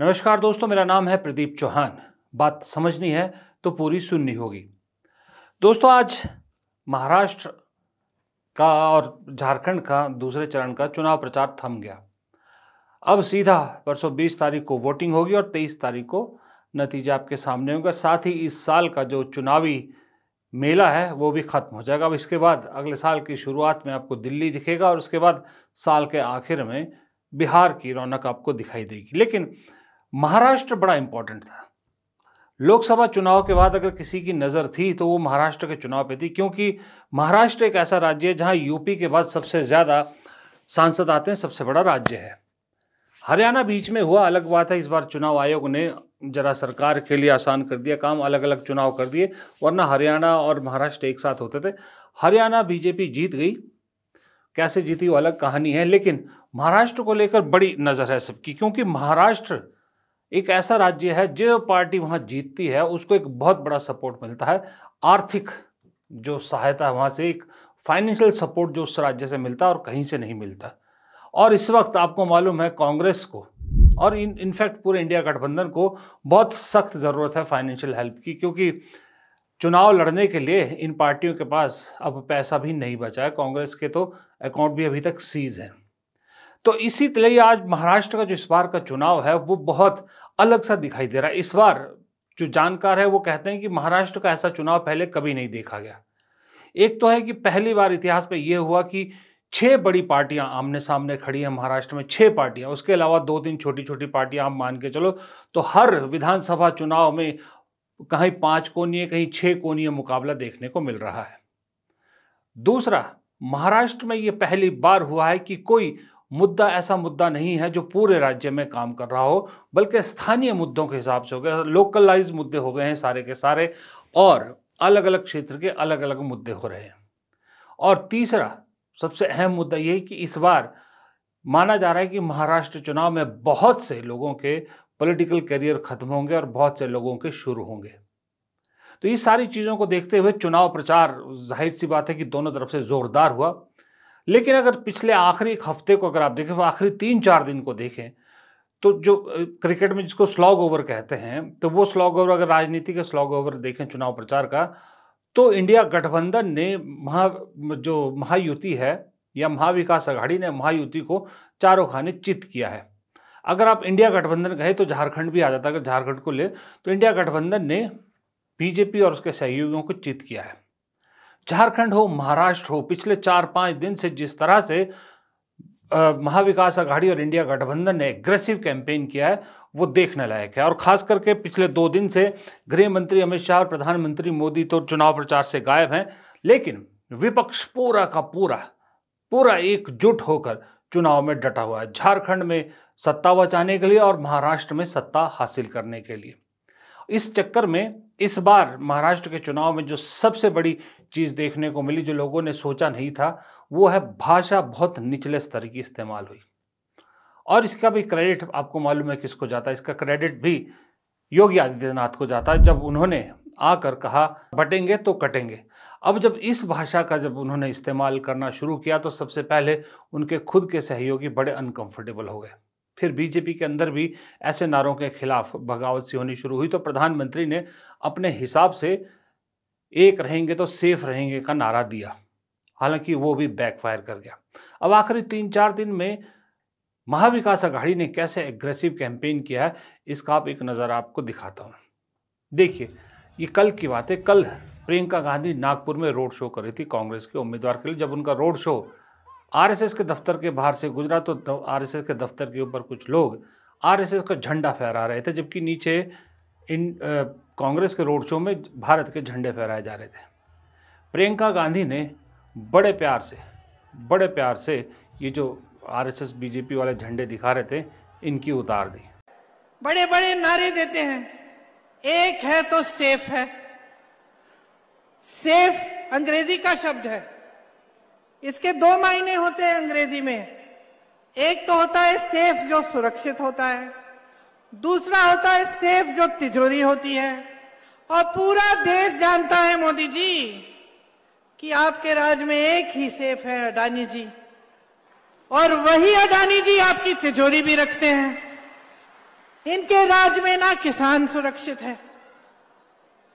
नमस्कार दोस्तों मेरा नाम है प्रदीप चौहान बात समझनी है तो पूरी सुननी होगी दोस्तों आज महाराष्ट्र का और झारखंड का दूसरे चरण का चुनाव प्रचार थम गया अब सीधा परसों 20 तारीख को वोटिंग होगी और 23 तारीख को नतीजे आपके सामने होगा साथ ही इस साल का जो चुनावी मेला है वो भी ख़त्म हो जाएगा अब इसके बाद अगले साल की शुरुआत में आपको दिल्ली दिखेगा और उसके बाद साल के आखिर में बिहार की रौनक आपको दिखाई देगी लेकिन महाराष्ट्र बड़ा इंपॉर्टेंट था लोकसभा चुनाव के बाद अगर किसी की नज़र थी तो वो महाराष्ट्र के चुनाव पे थी क्योंकि महाराष्ट्र एक ऐसा राज्य है जहाँ यूपी के बाद सबसे ज़्यादा सांसद आते हैं सबसे बड़ा राज्य है हरियाणा बीच में हुआ अलग बात है इस बार चुनाव आयोग ने जरा सरकार के लिए आसान कर दिया काम अलग अलग चुनाव कर दिए वरना हरियाणा और महाराष्ट्र एक साथ होते थे हरियाणा बीजेपी जीत गई कैसे जीती वो अलग कहानी है लेकिन महाराष्ट्र को लेकर बड़ी नज़र है सबकी क्योंकि महाराष्ट्र एक ऐसा राज्य है जो पार्टी वहाँ जीतती है उसको एक बहुत बड़ा सपोर्ट मिलता है आर्थिक जो सहायता वहाँ से एक फाइनेंशियल सपोर्ट जो उस राज्य से मिलता है और कहीं से नहीं मिलता और इस वक्त आपको मालूम है कांग्रेस को और इन इनफैक्ट पूरे इंडिया गठबंधन को बहुत सख्त ज़रूरत है फाइनेंशियल हेल्प की क्योंकि चुनाव लड़ने के लिए इन पार्टियों के पास अब पैसा भी नहीं बचा है कांग्रेस के तो अकाउंट भी अभी तक सीज हैं तो इसी तले आज महाराष्ट्र का जो इस बार का चुनाव है वो बहुत अलग सा दिखाई दे रहा है इस बार जो जानकार है वो कहते हैं कि महाराष्ट्र का ऐसा चुनाव पहले कभी नहीं देखा गया एक तो है कि पहली बार इतिहास में यह हुआ कि छह बड़ी पार्टियां आमने सामने खड़ी हैं महाराष्ट्र में छह पार्टियां उसके अलावा दो तीन छोटी छोटी पार्टियां आप मान के चलो तो हर विधानसभा चुनाव में कहीं पांच कोनीय कहीं छह कोनीय मुकाबला देखने को मिल रहा है दूसरा महाराष्ट्र में यह पहली बार हुआ है कि कोई मुद्दा ऐसा मुद्दा नहीं है जो पूरे राज्य में काम कर रहा हो बल्कि स्थानीय मुद्दों के हिसाब से हो गया लोकलाइज मुद्दे हो गए हैं सारे के सारे और अलग अलग क्षेत्र के अलग अलग मुद्दे हो रहे हैं और तीसरा सबसे अहम मुद्दा ये कि इस बार माना जा रहा है कि महाराष्ट्र चुनाव में बहुत से लोगों के पॉलिटिकल करियर खत्म होंगे और बहुत से लोगों के शुरू होंगे तो ये सारी चीज़ों को देखते हुए चुनाव प्रचार जाहिर सी बात है कि दोनों तरफ से ज़ोरदार हुआ लेकिन अगर पिछले आखिरी एक हफ्ते को अगर आप देखें आखिरी तीन चार दिन को देखें तो जो क्रिकेट में जिसको स्लॉग ओवर कहते हैं तो वो स्लॉग ओवर अगर राजनीति के स्लॉग ओवर देखें चुनाव प्रचार का तो इंडिया गठबंधन ने महा जो महायुति है या महाविकास अघाड़ी ने महायुति को चारों खाने चित किया है अगर आप इंडिया गठबंधन कहे तो झारखंड भी आ जाता है अगर झारखंड को ले तो इंडिया गठबंधन ने बीजेपी और उसके सहयोगियों को चित किया है झारखंड हो महाराष्ट्र हो पिछले चार पाँच दिन से जिस तरह से महाविकास आघाड़ी और इंडिया गठबंधन ने एग्रेसिव कैंपेन किया है वो देखने लायक है और खास करके पिछले दो दिन से गृह मंत्री अमित शाह और प्रधानमंत्री मोदी तो चुनाव प्रचार से गायब हैं लेकिन विपक्ष पूरा का पूरा पूरा एकजुट होकर चुनाव में डटा हुआ है झारखंड में सत्ता बचाने के लिए और महाराष्ट्र में सत्ता हासिल करने के लिए इस चक्कर में इस बार महाराष्ट्र के चुनाव में जो सबसे बड़ी चीज़ देखने को मिली जो लोगों ने सोचा नहीं था वो है भाषा बहुत निचले स्तर की इस्तेमाल हुई और इसका भी क्रेडिट आपको मालूम है किसको जाता है इसका क्रेडिट भी योगी आदित्यनाथ को जाता है जब उन्होंने आकर कहा बटेंगे तो कटेंगे अब जब इस भाषा का जब उन्होंने इस्तेमाल करना शुरू किया तो सबसे पहले उनके खुद के सहयोगी बड़े अनकंफर्टेबल हो गए फिर बीजेपी के अंदर भी ऐसे नारों के खिलाफ बगावत सी होनी शुरू हुई तो प्रधानमंत्री ने अपने हिसाब से एक रहेंगे तो सेफ रहेंगे का नारा दिया हालांकि वो भी बैकफायर कर गया अब आखिरी तीन चार दिन में महाविकास आघाड़ी ने कैसे एग्रेसिव कैंपेन किया है इसका आप एक नज़र आपको दिखाता हूँ देखिए ये कल की बात है कल प्रियंका गांधी नागपुर में रोड शो कर रही थी कांग्रेस के उम्मीदवार के लिए जब उनका रोड शो आरएसएस के दफ्तर के बाहर से गुजरा तो आरएसएस के दफ्तर के ऊपर कुछ लोग आरएसएस का झंडा फहरा रहे थे जबकि नीचे इन कांग्रेस के रोड शो में भारत के झंडे फहराए जा रहे थे प्रियंका गांधी ने बड़े प्यार से बड़े प्यार से ये जो आरएसएस बीजेपी वाले झंडे दिखा रहे थे इनकी उतार दी बड़े बड़े नारे देते हैं एक है तो सेफ है सेफ अंग्रेजी का शब्द है इसके दो मायने होते हैं अंग्रेजी में एक तो होता है सेफ जो सुरक्षित होता है दूसरा होता है सेफ जो तिजोरी होती है और पूरा देश जानता है मोदी जी कि आपके राज में एक ही सेफ है अडानी जी और वही अडानी जी आपकी तिजोरी भी रखते हैं इनके राज में ना किसान सुरक्षित है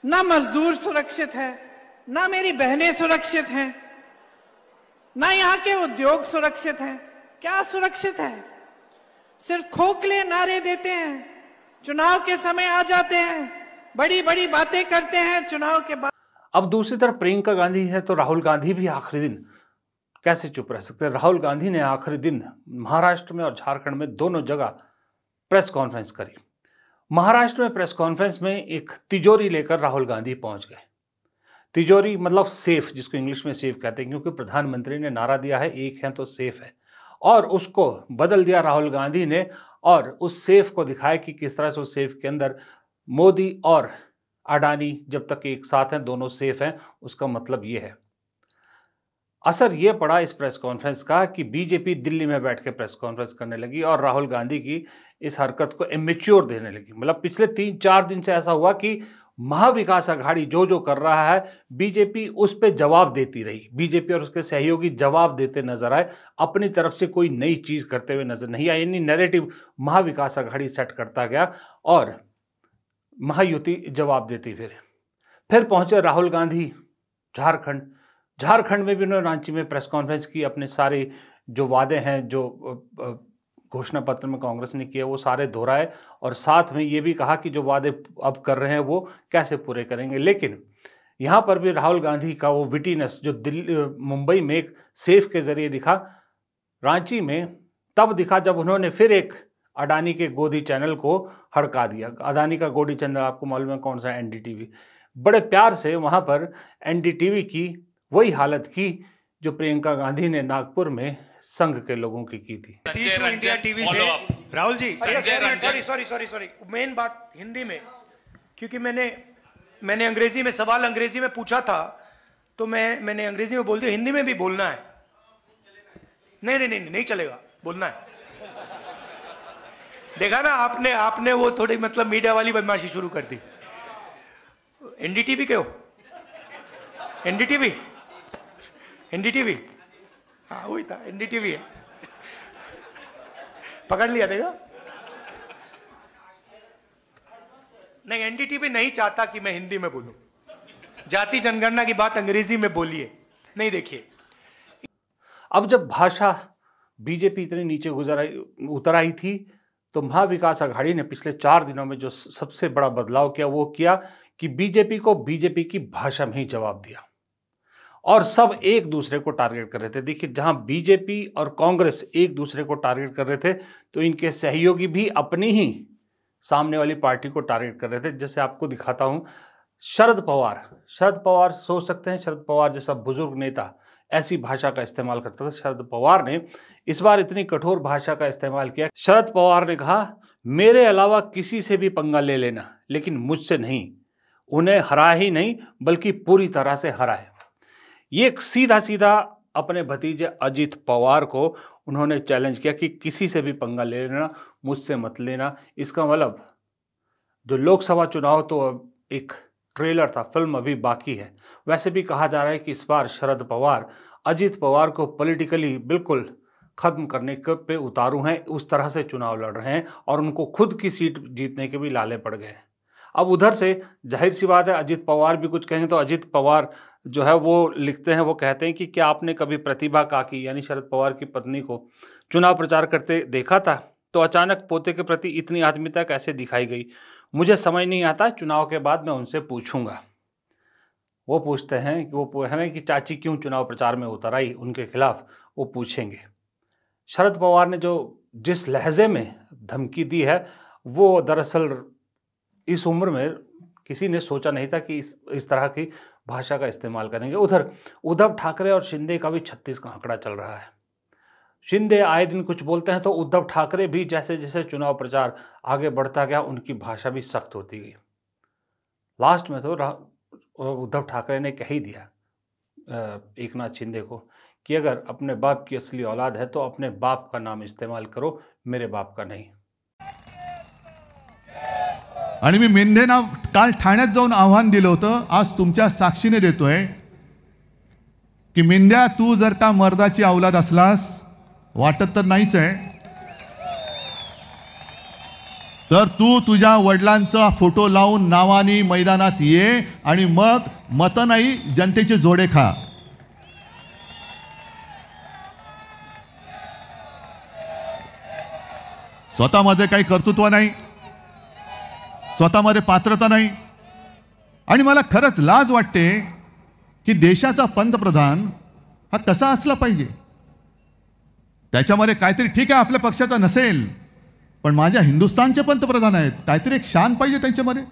ना मजदूर सुरक्षित है ना मेरी बहनें सुरक्षित हैं ना यहाँ के उद्योग सुरक्षित हैं क्या सुरक्षित है सिर्फ खोखले नारे देते हैं चुनाव के समय आ जाते हैं बड़ी बड़ी बातें करते हैं चुनाव के बाद अब दूसरी तरफ प्रियंका गांधी है तो राहुल गांधी भी आखिरी दिन कैसे चुप रह सकते हैं राहुल गांधी ने आखिरी दिन महाराष्ट्र में और झारखंड में दोनों जगह प्रेस कॉन्फ्रेंस करी महाराष्ट्र में प्रेस कॉन्फ्रेंस में एक तिजोरी लेकर राहुल गांधी पहुंच गए तिजोरी मतलब सेफ जिसको इंग्लिश में सेफ कहते हैं क्योंकि प्रधानमंत्री ने नारा दिया है एक है तो सेफ है और उसको बदल दिया राहुल गांधी ने और उस सेफ को दिखाया कि किस तरह से उस सेफ के अंदर मोदी और अडानी जब तक एक साथ हैं दोनों सेफ हैं उसका मतलब ये है असर ये पड़ा इस प्रेस कॉन्फ्रेंस का कि बीजेपी दिल्ली में बैठ के प्रेस कॉन्फ्रेंस करने लगी और राहुल गांधी की इस हरकत को एमेच्योर देने लगी मतलब पिछले तीन चार दिन से ऐसा हुआ कि महाविकास आघाड़ी जो जो कर रहा है बीजेपी उस पर जवाब देती रही बीजेपी और उसके सहयोगी जवाब देते नजर आए अपनी तरफ से कोई नई चीज करते हुए नजर नहीं आई यानी नैरेटिव महाविकास आघाड़ी सेट करता गया और महायुति जवाब देती फिर फिर पहुंचे राहुल गांधी झारखंड झारखंड में भी उन्होंने रांची में प्रेस कॉन्फ्रेंस की अपने सारे जो वादे हैं जो घोषणा पत्र में कांग्रेस ने किया वो सारे दोहराए और साथ में ये भी कहा कि जो वादे अब कर रहे हैं वो कैसे पूरे करेंगे लेकिन यहाँ पर भी राहुल गांधी का वो विटीनेस जो दिल्ली मुंबई में एक सेफ के जरिए दिखा रांची में तब दिखा जब उन्होंने फिर एक अडानी के गोदी चैनल को हड़का दिया अडानी का गोदी चैनल आपको मालूम है कौन सा एनडीटीवी बड़े प्यार से वहाँ पर एनडीटीवी की वही हालत की जो प्रियंका गांधी ने नागपुर में संघ के लोगों की की थी इंडिया टीवी से Rahul ji sorry sorry sorry sorry मेन बात हिंदी में क्योंकि मैंने मैंने अंग्रेजी में सवाल अंग्रेजी में पूछा था तो मैं मैंने अंग्रेजी में बोल दिया हिंदी में भी बोलना है नहीं नहीं नहीं नहीं चलेगा बोलना है देखा ना आपने आपने वो थोड़ी मतलब मीडिया वाली बदमाशी शुरू कर दी एनडीटीवी के हो एनडीटीवी एनडीटीवी हाँ वही था एनडीटीवी है पकड़ लिया देखो नहीं एनडीटीवी नहीं चाहता कि मैं हिंदी में बोलूं जाति जनगणना की बात अंग्रेजी में बोलिए नहीं देखिए अब जब भाषा बीजेपी इतने नीचे गुजर उतर आई थी तो महाविकास आघाड़ी ने पिछले चार दिनों में जो सबसे बड़ा बदलाव किया वो किया कि बीजेपी को बीजेपी की भाषा में ही जवाब दिया और सब एक दूसरे को टारगेट कर रहे थे देखिए जहां बीजेपी और कांग्रेस एक दूसरे को टारगेट कर रहे थे तो इनके सहयोगी भी अपनी ही सामने वाली पार्टी को टारगेट कर रहे थे जैसे आपको दिखाता हूं शरद पवार शरद पवार सोच सकते हैं शरद पवार जैसा बुजुर्ग नेता ऐसी भाषा का इस्तेमाल करता था शरद पवार ने इस बार इतनी कठोर भाषा का इस्तेमाल किया शरद पवार ने कहा मेरे अलावा किसी से भी पंगा ले लेना लेकिन मुझसे नहीं उन्हें हरा ही नहीं बल्कि पूरी तरह से हरा है ये सीधा सीधा अपने भतीजे अजीत पवार को उन्होंने चैलेंज किया कि किसी से भी पंगा ले लेना मुझसे मत लेना इसका मतलब जो लोकसभा चुनाव तो अब एक ट्रेलर था फिल्म अभी बाकी है वैसे भी कहा जा रहा है कि इस बार शरद पवार अजीत पवार को पॉलिटिकली बिल्कुल ख़त्म करने के पे उतारू हैं उस तरह से चुनाव लड़ रहे हैं और उनको खुद की सीट जीतने के भी लाले पड़ गए हैं अब उधर से जाहिर सी बात है अजीत पवार भी कुछ कहें तो अजीत पवार जो है वो लिखते हैं वो कहते हैं कि क्या आपने कभी प्रतिभा काकी यानी शरद पवार की पत्नी को चुनाव प्रचार करते देखा था तो अचानक पोते के प्रति इतनी आत्मीयता कैसे दिखाई गई मुझे समझ नहीं आता चुनाव के बाद मैं उनसे पूछूंगा वो पूछते हैं कि वो है ना कि चाची क्यों चुनाव प्रचार में उतर आई उनके खिलाफ वो पूछेंगे शरद पवार ने जो जिस लहजे में धमकी दी है वो दरअसल इस उम्र में किसी ने सोचा नहीं था कि इस इस तरह की भाषा का इस्तेमाल करेंगे उधर उद्धव ठाकरे और शिंदे का भी छत्तीस का आंकड़ा चल रहा है शिंदे आए दिन कुछ बोलते हैं तो उद्धव ठाकरे भी जैसे जैसे चुनाव प्रचार आगे बढ़ता गया उनकी भाषा भी सख्त होती गई लास्ट में तो उद्धव ठाकरे ने कह ही दिया एक नाथ शिंदे को कि अगर अपने बाप की असली औलाद है तो अपने बाप का नाम इस्तेमाल करो मेरे बाप का नहीं आणि मी मेंढेना काल ठाण्यात जाऊन आव्हान दिलं होतं आज तुमच्या साक्षीने देतोय की मेंढ्या तू जर का मर्दाची अवलाद असलास वाटत तर नाहीच आहे तर तू तुझ्या वडिलांचा फोटो लावून नावानी मैदानात ये आणि मग मत नाही जनतेचे जोडे खा स्वतःमध्ये काही कर्तृत्व नाही स्वतःमध्ये पात्रता नाही आणि मला खरंच लाज वाटते की देशाचा पंतप्रधान हा तसा असला पाहिजे त्याच्यामध्ये काहीतरी ठीक आहे आपल्या पक्षाचा नसेल पण माझ्या हिंदुस्थानचे पंतप्रधान आहेत काहीतरी एक शान पाहिजे त्यांच्यामध्ये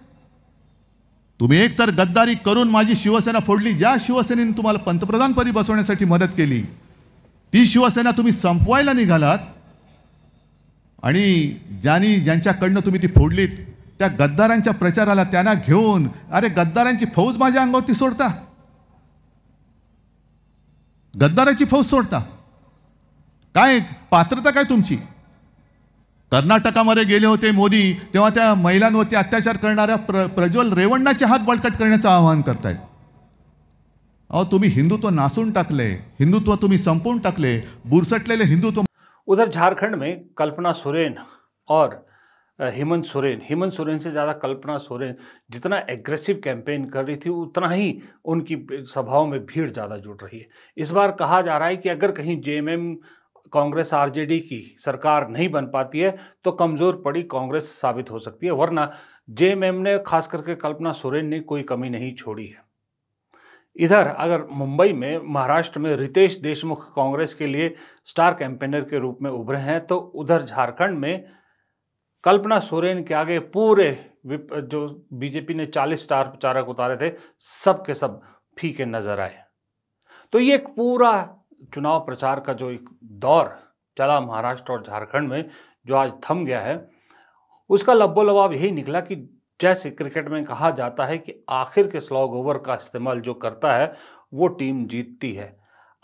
तुम्ही एक तर गद्दारी करून माझी शिवसेना फोडली ज्या शिवसेनेने तुम्हाला पंतप्रधानपदी बसवण्यासाठी मदत केली ती शिवसेना तुम्ही संपवायला निघालात आणि ज्यांनी ज्यांच्याकडनं तुम्ही ती फोडलीत त्या गद्दारांच्या प्रचाराला त्यांना घेऊन अरे गद्दारांची फौज माझ्या अंगावरती सोडता गद्दाराची फौज सोडता काय पात्रता काय तुमची कर्नाटकामध्ये गेले होते मोदी तेव्हा त्या महिलांवरती अत्याचार करणाऱ्या प्र प्रज्वल रेवण्णाचे हात बळकट करण्याचं आवाहन करतायत अहो तुम्ही हिंदुत्व नासून टाकले हिंदुत्व तुम्ही संपूर्ण टाकले बुरसटलेले हिंदुत्व उधर झारखंड में कल्पना सुरेन और हेमंत सोरेन हेमंत सोरेन से ज़्यादा कल्पना सोरेन जितना एग्रेसिव कैंपेन कर रही थी उतना ही उनकी सभाओं में भीड़ ज़्यादा जुट रही है इस बार कहा जा रहा है कि अगर कहीं जे कांग्रेस आरजेडी की सरकार नहीं बन पाती है तो कमज़ोर पड़ी कांग्रेस साबित हो सकती है वरना जे ने खास करके कल्पना सोरेन ने कोई कमी नहीं छोड़ी है इधर अगर मुंबई में महाराष्ट्र में रितेश देशमुख कांग्रेस के लिए स्टार कैंपेनर के रूप में उभरे हैं तो उधर झारखंड में कल्पना सोरेन के आगे पूरे जो बीजेपी ने 40 स्टार प्रचारक उतारे थे सब के सब फीके नजर आए तो ये एक पूरा चुनाव प्रचार का जो एक दौर चला महाराष्ट्र और झारखंड में जो आज थम गया है उसका लब्बो लबाव यही निकला कि जैसे क्रिकेट में कहा जाता है कि आखिर के स्लॉग ओवर का इस्तेमाल जो करता है वो टीम जीतती है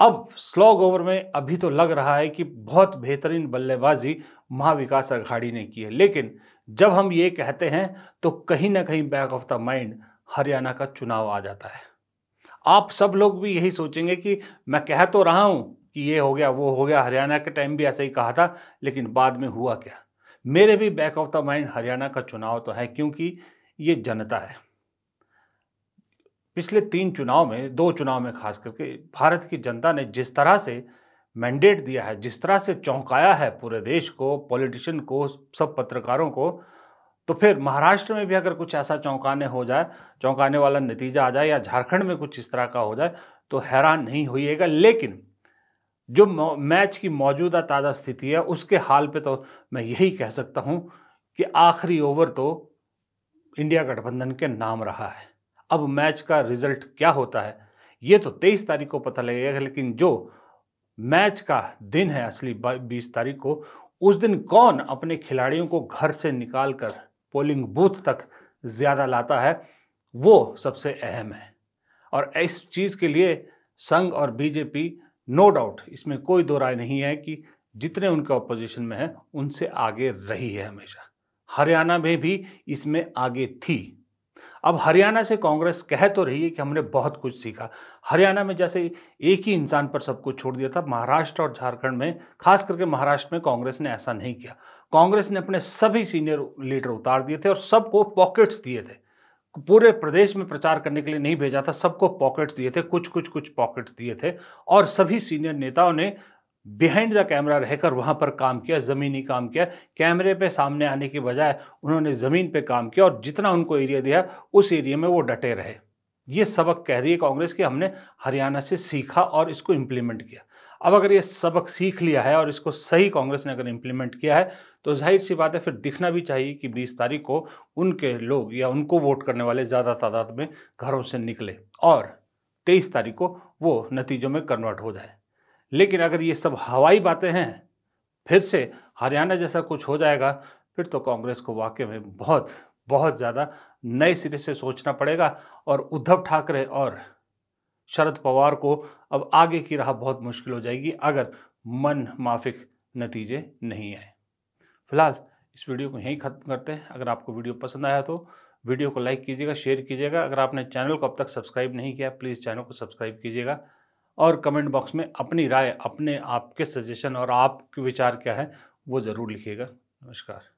अब स्लॉग ओवर में अभी तो लग रहा है कि बहुत बेहतरीन बल्लेबाजी महाविकास अघाड़ी ने की है लेकिन जब हम ये कहते हैं तो कहीं ना कहीं back of the mind Haryana का चुनाव आ जाता है आप सब लोग भी यही सोचेंगे कि मैं कह तो रहा हूँ कि ये हो गया वो हो गया हरियाणा के टाइम भी ऐसे ही कहा था लेकिन बाद में हुआ क्या मेरे भी back of the mind Haryana का चुनाव तो है क्योंकि ये जनता है पिछले तीन चुनाव में दो चुनाव में खास करके भारत की जनता ने जिस तरह से मैंडेट दिया है जिस तरह से चौंकाया है पूरे देश को पॉलिटिशियन को सब पत्रकारों को तो फिर महाराष्ट्र में भी अगर कुछ ऐसा चौंकाने हो जाए चौंकाने वाला नतीजा आ जाए या झारखंड में कुछ इस तरह का हो जाए तो हैरान नहीं होइएगा लेकिन जो मैच की मौजूदा ताज़ा स्थिति है उसके हाल पे तो मैं यही कह सकता हूँ कि आखिरी ओवर तो इंडिया गठबंधन के नाम रहा है अब मैच का रिजल्ट क्या होता है ये तो तेईस तारीख को पता लगेगा लेकिन जो मैच का दिन है असली बीस तारीख को उस दिन कौन अपने खिलाड़ियों को घर से निकाल कर पोलिंग बूथ तक ज़्यादा लाता है वो सबसे अहम है और इस चीज़ के लिए संघ और बीजेपी नो डाउट इसमें कोई दो राय नहीं है कि जितने उनका अपोजिशन में है उनसे आगे रही है हमेशा हरियाणा में भी इसमें आगे थी अब हरियाणा से कांग्रेस कह तो रही है कि हमने बहुत कुछ सीखा हरियाणा में जैसे एक ही इंसान पर सब कुछ छोड़ दिया था महाराष्ट्र और झारखंड में खास करके महाराष्ट्र में कांग्रेस ने ऐसा नहीं किया कांग्रेस ने अपने सभी सीनियर लीडर उतार दिए थे और सबको पॉकेट्स दिए थे पूरे प्रदेश में प्रचार करने के लिए नहीं भेजा था सबको पॉकेट्स दिए थे कुछ कुछ कुछ पॉकेट्स दिए थे और सभी सीनियर नेताओं ने बिहाइंड द कैमरा रहकर वहाँ पर काम किया ज़मीनी काम किया कैमरे पे सामने आने के बजाय उन्होंने ज़मीन पे काम किया और जितना उनको एरिया दिया उस एरिया में वो डटे रहे ये सबक कह रही है कांग्रेस कि हमने हरियाणा से सीखा और इसको इम्प्लीमेंट किया अब अगर ये सबक सीख लिया है और इसको सही कांग्रेस ने अगर इम्प्लीमेंट किया है तो जाहिर सी बात है फिर दिखना भी चाहिए कि 20 तारीख को उनके लोग या उनको वोट करने वाले ज़्यादा तादाद में घरों से निकले और 23 तारीख को वो नतीजों में कन्वर्ट हो जाए लेकिन अगर ये सब हवाई बातें हैं फिर से हरियाणा जैसा कुछ हो जाएगा फिर तो कांग्रेस को वाकई में बहुत बहुत ज़्यादा नए सिरे से सोचना पड़ेगा और उद्धव ठाकरे और शरद पवार को अब आगे की राह बहुत मुश्किल हो जाएगी अगर मन माफिक नतीजे नहीं आए फिलहाल इस वीडियो को यहीं खत्म करते हैं अगर आपको वीडियो पसंद आया तो वीडियो को लाइक कीजिएगा शेयर कीजिएगा अगर आपने चैनल को अब तक सब्सक्राइब नहीं किया प्लीज़ चैनल को सब्सक्राइब कीजिएगा और कमेंट बॉक्स में अपनी राय अपने आपके सजेशन और आपके विचार क्या है वो ज़रूर लिखिएगा नमस्कार